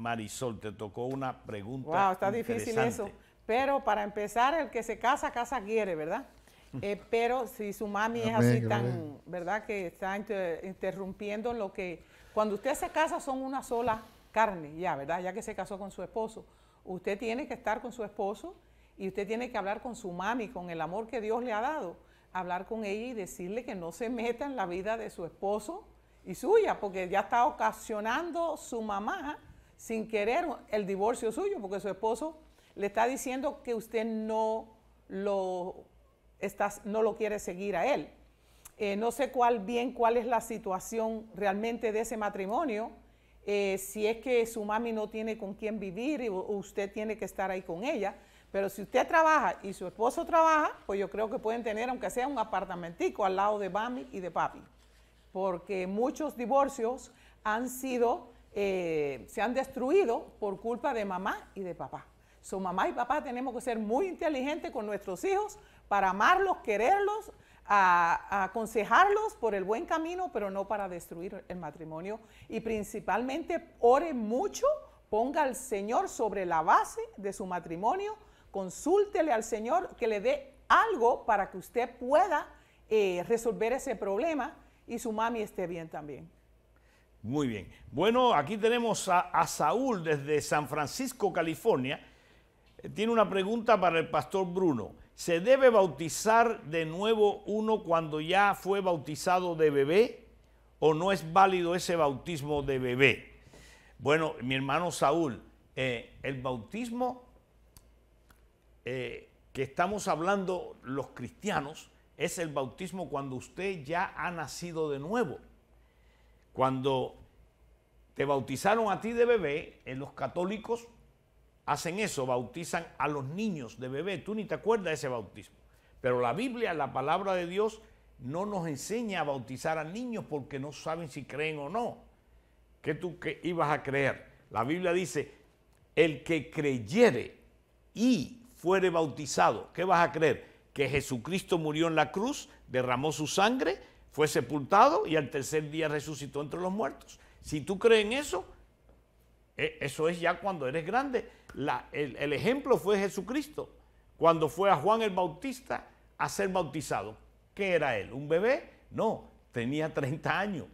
Marisol, te tocó una pregunta. Wow, está difícil eso. Pero para empezar, el que se casa, casa quiere, ¿verdad? Eh, pero si su mami es así tan, ¿verdad? Que está interrumpiendo lo que... Cuando usted se casa son una sola carne, ya, ¿verdad? Ya que se casó con su esposo. Usted tiene que estar con su esposo y usted tiene que hablar con su mami, con el amor que Dios le ha dado, hablar con ella y decirle que no se meta en la vida de su esposo y suya, porque ya está ocasionando su mamá sin querer el divorcio suyo, porque su esposo le está diciendo que usted no lo, no lo quiere seguir a él. Eh, no sé cuál bien cuál es la situación realmente de ese matrimonio, eh, si es que su mami no tiene con quién vivir y usted tiene que estar ahí con ella. Pero si usted trabaja y su esposo trabaja, pues yo creo que pueden tener, aunque sea un apartamentico al lado de mami y de papi. Porque muchos divorcios han sido eh, se han destruido por culpa de mamá y de papá. Su mamá y papá tenemos que ser muy inteligentes con nuestros hijos para amarlos, quererlos, aconsejarlos por el buen camino, pero no para destruir el matrimonio. Y principalmente ore mucho, ponga al Señor sobre la base de su matrimonio, consúltele al Señor que le dé algo para que usted pueda eh, resolver ese problema y su mami esté bien también. Muy bien. Bueno, aquí tenemos a, Saúl desde San Francisco, California. Tiene una pregunta para el pastor Bruno. ¿Se debe bautizar de nuevo uno cuando ya fue bautizado de bebé o no es válido ese bautismo de bebé? Bueno, mi hermano Saúl, eh, el bautismo eh, que estamos hablando los cristianos es el bautismo cuando usted ya ha nacido de nuevo cuando te bautizaron a ti de bebé, en eh, los católicos hacen eso, bautizan a los niños de bebé. Tú ni te acuerdas de ese bautismo. Pero la Biblia, la palabra de Dios, no nos enseña a bautizar a niños porque no saben si creen o no. ¿Qué tú ibas a creer? La Biblia dice, el que creyere y fuere bautizado, ¿qué vas a creer? Que Jesucristo murió en la cruz, derramó su sangre, fue sepultado y al tercer día resucitó entre los muertos. Si tú crees en eso, e, eso es ya cuando eres grande. el, el, ejemplo fue Jesucristo, cuando fue a Juan el Bautista a ser bautizado. ¿Qué era él? ¿Un bebé? No, tenía 30 años.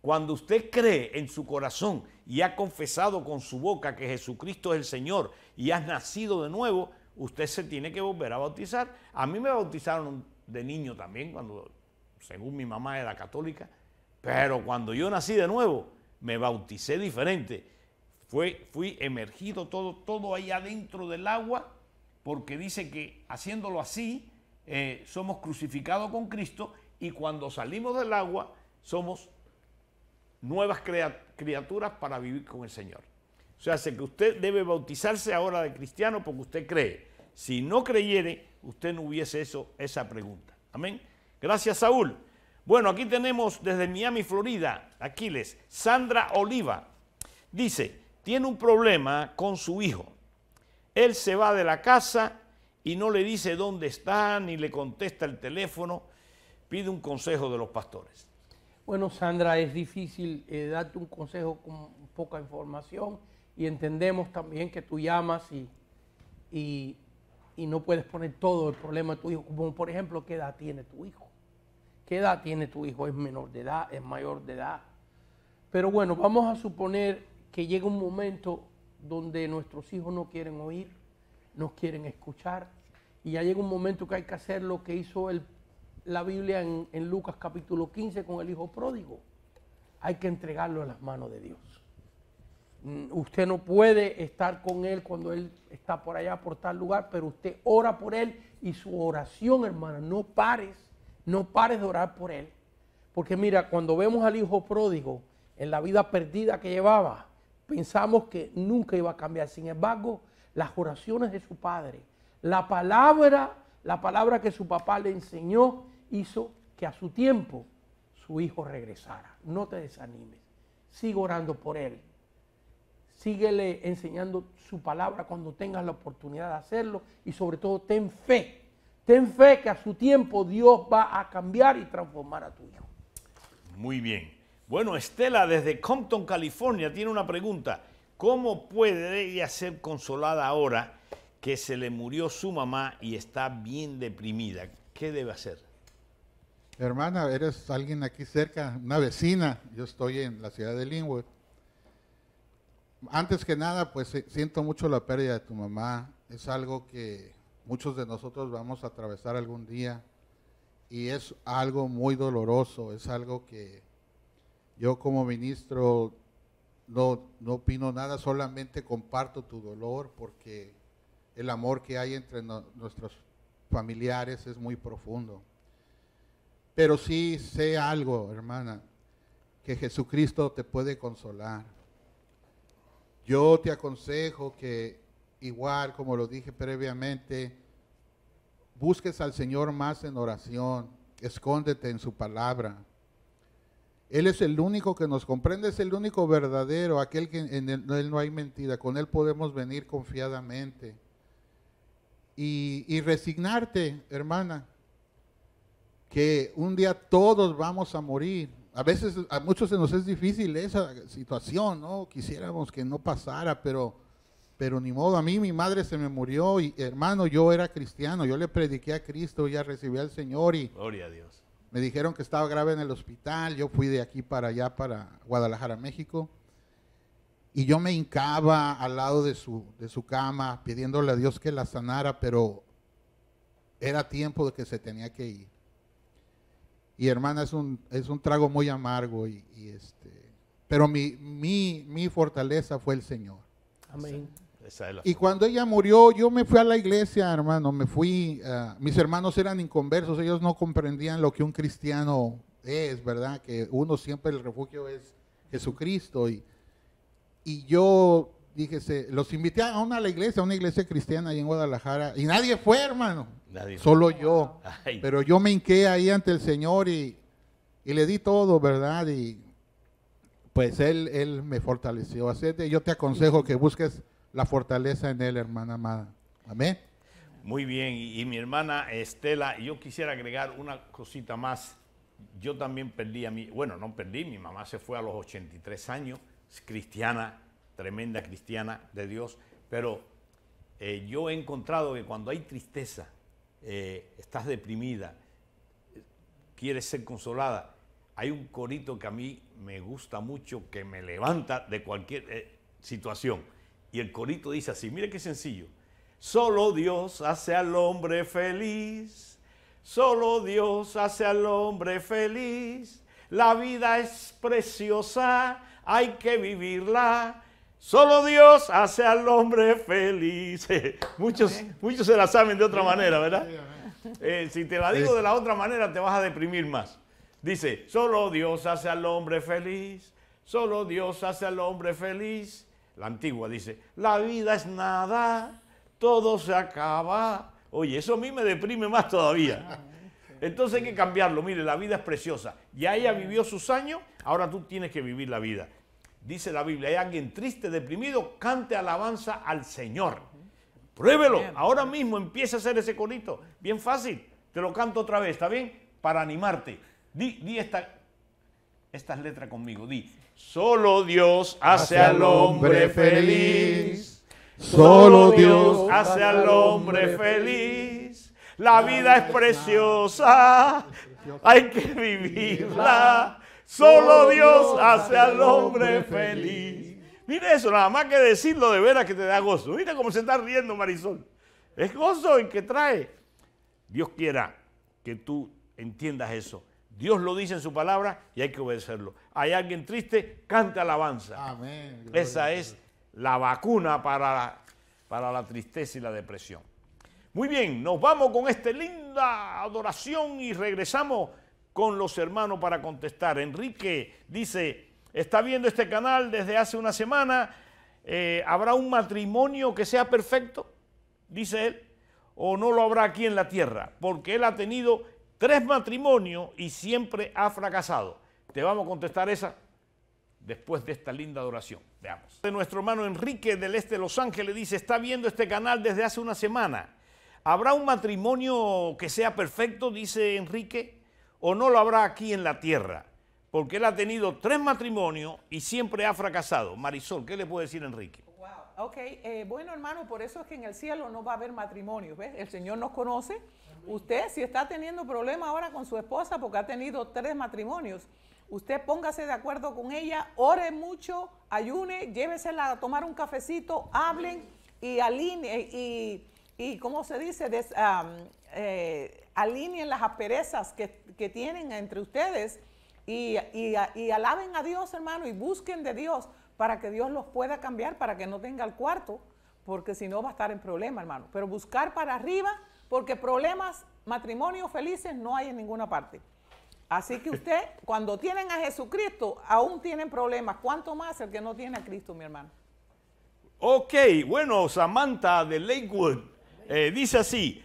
Cuando usted cree en su corazón y ha confesado con su boca que Jesucristo es el Señor y has nacido de nuevo, usted se tiene que volver a bautizar. A mí me bautizaron de niño también cuando según mi mamá era católica, pero cuando yo nací de nuevo, me bauticé diferente. Fue, fui emergido todo, todo ahí adentro del agua, porque dice que haciéndolo así, eh, somos crucificados con Cristo y cuando salimos del agua, somos nuevas criaturas para vivir con el Señor. O sea, sé que usted debe bautizarse ahora de cristiano porque usted cree. Si no creyere, usted no hubiese eso, esa pregunta. Amén. Gracias, Saúl. Bueno, aquí tenemos desde Miami, Florida, Aquiles, Sandra Oliva. Dice, tiene un problema con su hijo. Él se va de la casa y no le dice dónde está, ni le contesta el teléfono. Pide un consejo de los pastores. Bueno, Sandra, es difícil eh, darte un consejo con poca información y entendemos también que tú llamas y, y, no puedes poner todo el problema de tu hijo, como por ejemplo qué edad tiene tu hijo. ¿Qué edad tiene tu hijo? ¿Es menor de edad? ¿Es mayor de edad? Pero bueno, vamos a suponer que llega un momento donde nuestros hijos no quieren oír, no quieren escuchar, y ya llega un momento que hay que hacer lo que hizo la Biblia en, Lucas capítulo 15 con el hijo pródigo. Hay que entregarlo a las manos de Dios. Mm, usted no puede estar con él cuando él está por allá, por tal lugar, pero usted ora por él y su oración, hermana, no pares no pares de orar por él. Porque mira, cuando vemos al hijo pródigo en la vida perdida que llevaba, pensamos que nunca iba a cambiar. Sin embargo, las oraciones de su padre, la palabra, la palabra que su papá le enseñó, hizo que a su tiempo su hijo regresara. No te desanimes. Sigue orando por él. Síguele enseñando su palabra cuando tengas la oportunidad de hacerlo y sobre todo ten fe Ten fe que a su tiempo Dios va a cambiar y transformar a tu hijo. Muy bien. Bueno, Estela desde Compton, California, tiene una pregunta. ¿Cómo puede ella ser consolada ahora que se le murió su mamá y está bien deprimida? ¿Qué debe hacer? Hermana, eres alguien aquí cerca, una vecina. Yo estoy en la ciudad de Linwood. Antes que nada, pues eh, siento mucho la pérdida de tu mamá. Es algo que muchos de nosotros vamos a atravesar algún día y es algo muy doloroso, es algo que yo como ministro no, opino nada, solamente comparto tu dolor porque el amor que hay entre nuestros familiares es muy profundo. Pero sí sé algo, hermana, que Jesucristo te puede consolar. Yo te aconsejo que igual como lo dije previamente, busques al Señor más en oración, escóndete en su palabra. Él es el único que nos comprende, es el único verdadero, aquel que en él, no hay mentira, con Él podemos venir confiadamente. Y, y resignarte, hermana, que un día todos vamos a morir. A veces, a muchos se nos es difícil esa situación, ¿no? Quisiéramos que no pasara, pero pero ni modo, a mí mi madre se me murió y hermano, yo era cristiano, yo le prediqué a Cristo, ya recibí al Señor y... Gloria a Dios. Me dijeron que estaba grave en el hospital, yo fui de aquí para allá, para Guadalajara, México, y yo me hincaba al lado de su, de su cama pidiéndole a Dios que la sanara, pero era tiempo de que se tenía que ir. Y hermana, es un, es un trago muy amargo, y, este, pero mi, mi fortaleza fue el Señor. Amén y cuando ella murió, yo me fui a la iglesia, hermano, me fui, eh, mis hermanos eran inconversos, ellos no comprendían lo que un cristiano es, ¿verdad? Que uno siempre el refugio es Jesucristo. Y, y yo dije, los invité a una la iglesia, una iglesia cristiana ahí en Guadalajara, y nadie fue, hermano. Solo yo. Pero yo me hinqué ahí ante el Señor y, le di todo, ¿verdad? Y pues él, él me fortaleció. Así yo te aconsejo que busques la fortaleza en Él, hermana amada. Amén. Muy bien, y, mi hermana Estela, yo quisiera agregar una cosita más. Yo también perdí a mi, bueno, no perdí, mi mamá se fue a los 83 años, cristiana, tremenda cristiana de Dios, pero eh, yo he encontrado que cuando hay tristeza, eh, estás deprimida, quieres ser consolada, hay un corito que a mí me gusta mucho, que me levanta de cualquier eh, situación. Y el corito dice así, mire qué sencillo. Solo Dios hace al hombre feliz. Solo Dios hace al hombre feliz. La vida es preciosa, hay que vivirla. Solo Dios hace al hombre feliz. muchos, muchos se la saben de otra manera, ¿verdad? Eh, si te la digo de la otra manera, te vas a deprimir más. Dice, solo Dios hace al hombre feliz. Solo Dios hace al hombre feliz la antigua dice, la vida es nada, todo se acaba. Oye, eso a mí me deprime más todavía. Ah, Entonces hay que cambiarlo. Mire, la vida es preciosa. Ya ella vivió sus años, ahora tú tienes que vivir la vida. Dice la Biblia, hay alguien triste, deprimido, cante alabanza al Señor. Pruébelo, ahora mismo empieza a hacer ese corito. Bien fácil, te lo canto otra vez, ¿está bien? Para animarte. Di, di esta, estas letras conmigo, di. Solo Dios hace al hombre feliz. Solo Dios hace al hombre feliz. La vida es preciosa, hay que vivirla. Solo Dios hace al hombre feliz. Mira eso, nada más que decirlo de veras que te da gozo. Mira cómo se está riendo Marisol. Es gozo el que trae. Dios quiera que tú entiendas eso Dios lo dice en su palabra y hay que obedecerlo. Hay alguien triste, cante alabanza. Amén. Esa es la vacuna para, para la tristeza y la depresión. Muy bien, nos vamos con esta linda adoración y regresamos con los hermanos para contestar. Enrique dice, está viendo este canal desde hace una semana, eh, ¿habrá un matrimonio que sea perfecto? Dice él, o no lo habrá aquí en la tierra, porque él ha tenido Tres matrimonios y siempre ha fracasado. Te vamos a contestar esa después de esta linda adoración. Veamos. De nuestro hermano Enrique del Este de Los Ángeles dice, está viendo este canal desde hace una semana. ¿Habrá un matrimonio que sea perfecto, dice Enrique, o no lo habrá aquí en la tierra? Porque él ha tenido tres matrimonios y siempre ha fracasado. Marisol, ¿qué le puede decir Enrique? Ok, eh, bueno hermano, por eso es que en el cielo no va a haber matrimonios, ¿ves? El Señor nos conoce. Usted, si está teniendo problema ahora con su esposa porque ha tenido tres matrimonios, usted póngase de acuerdo con ella, ore mucho, ayune, llévesela a tomar un cafecito, hablen y alineen, eh, y, como ¿cómo se dice? Eh, alineen las asperezas que, tienen entre ustedes y, y alaben a Dios, hermano, y busquen de Dios para que Dios los pueda cambiar, para que no tenga el cuarto, porque si no va a estar en problema, hermano. Pero buscar para arriba, porque problemas, matrimonios felices no hay en ninguna parte. Así que usted, cuando tienen a Jesucristo, aún tienen problemas. ¿Cuánto más el que no tiene a Cristo, mi hermano? Ok, bueno, Samantha de Lakewood eh, dice así,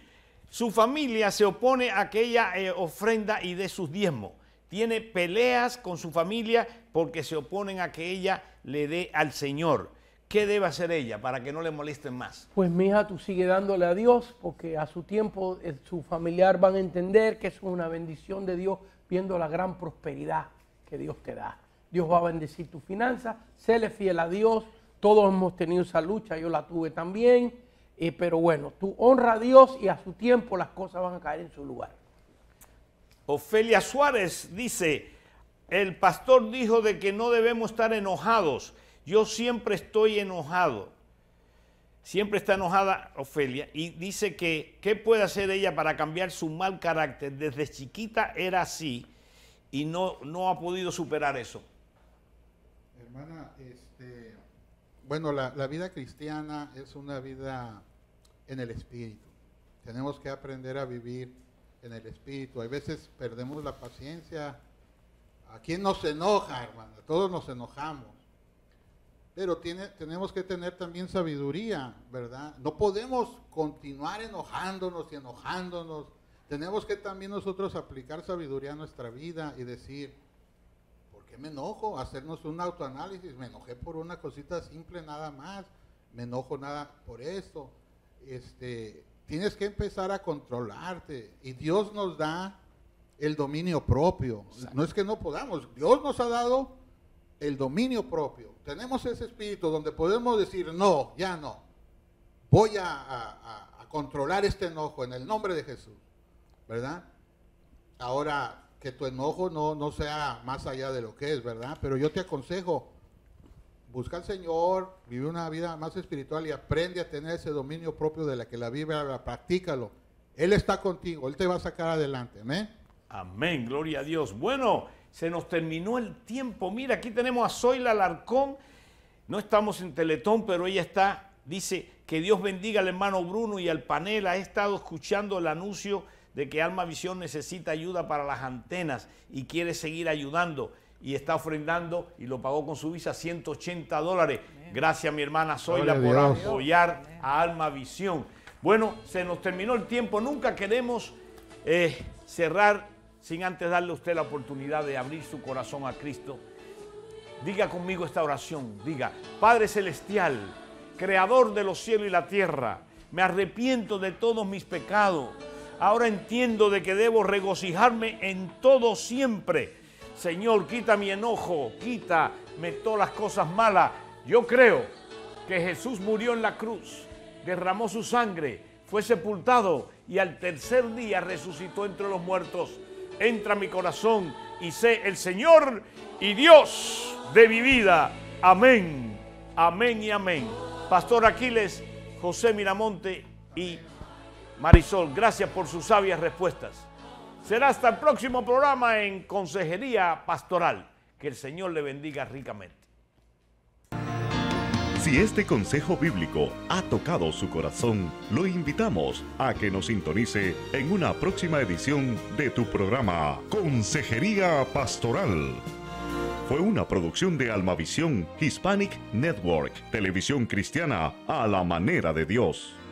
su familia se opone a aquella eh, ofrenda y de sus diezmos. Tiene peleas con su familia porque se oponen a que ella le dé al Señor. ¿Qué debe hacer ella para que no le molesten más? Pues mija, tú sigue dándole a Dios porque a su tiempo eh, su familiar van a entender que es una bendición de Dios viendo la gran prosperidad que Dios te da. Dios va a bendecir tu finanza, séle fiel a Dios. Todos hemos tenido esa lucha, yo la tuve también. Eh, pero bueno, tú honra a Dios y a su tiempo las cosas van a caer en su lugar. Ofelia Suárez dice, el pastor dijo de que no debemos estar enojados. Yo siempre estoy enojado. Siempre está enojada Ofelia y dice que qué puede hacer ella para cambiar su mal carácter. Desde chiquita era así y no, no ha podido superar eso. Hermana, este, bueno, la, vida cristiana es una vida en el espíritu. Tenemos que aprender a vivir en el espíritu. Hay veces perdemos la paciencia, ¿A quién nos enoja, hermano? Todos nos enojamos. Pero tiene, tenemos que tener también sabiduría, ¿verdad? No podemos continuar enojándonos y enojándonos. Tenemos que también nosotros aplicar sabiduría a nuestra vida y decir, ¿por qué me enojo? Hacernos un autoanálisis. Me enojé por una cosita simple nada más. Me enojo nada por esto. Este, tienes que empezar a controlarte. Y Dios nos da el dominio propio. No es que no podamos, Dios nos ha dado el dominio propio. Tenemos ese espíritu donde podemos decir, no, ya no, voy a, controlar este enojo en el nombre de Jesús, ¿verdad? Ahora, que tu enojo no, no sea más allá de lo que es, ¿verdad? Pero yo te aconsejo, busca al Señor, vive una vida más espiritual y aprende a tener ese dominio propio de la que la vive, practícalo. Él está contigo, Él te va a sacar adelante, ¿eh? Amén, gloria a Dios. Bueno, se nos terminó el tiempo. Mira, aquí tenemos a Zoila Alarcón. No estamos en Teletón, pero ella está, dice, que Dios bendiga al hermano Bruno y al panel. Ha estado escuchando el anuncio de que Alma Visión necesita ayuda para las antenas y quiere seguir ayudando y está ofrendando y lo pagó con su visa 180 dólares. Gracias mi hermana Zoila por apoyar a Alma Visión. Bueno, se nos terminó el tiempo. Nunca queremos eh, cerrar sin antes darle a usted la oportunidad de abrir su corazón a Cristo, diga conmigo esta oración. Diga, Padre Celestial, Creador de los cielos y la tierra, me arrepiento de todos mis pecados. Ahora entiendo de que debo regocijarme en todo siempre. Señor, quita mi enojo, quita, todas las cosas malas. Yo creo que Jesús murió en la cruz, derramó su sangre, fue sepultado y al tercer día resucitó entre los muertos entra mi corazón y sé el Señor y Dios de mi vida. Amén, amén y amén. Pastor Aquiles, José Miramonte y Marisol, gracias por sus sabias respuestas. Será hasta el próximo programa en Consejería Pastoral. Que el Señor le bendiga ricamente. Si este consejo bíblico ha tocado su corazón, lo invitamos a que nos sintonice en una próxima edición de tu programa Consejería Pastoral fue una producción de Almavisión Hispanic Network, televisión cristiana a la manera de Dios.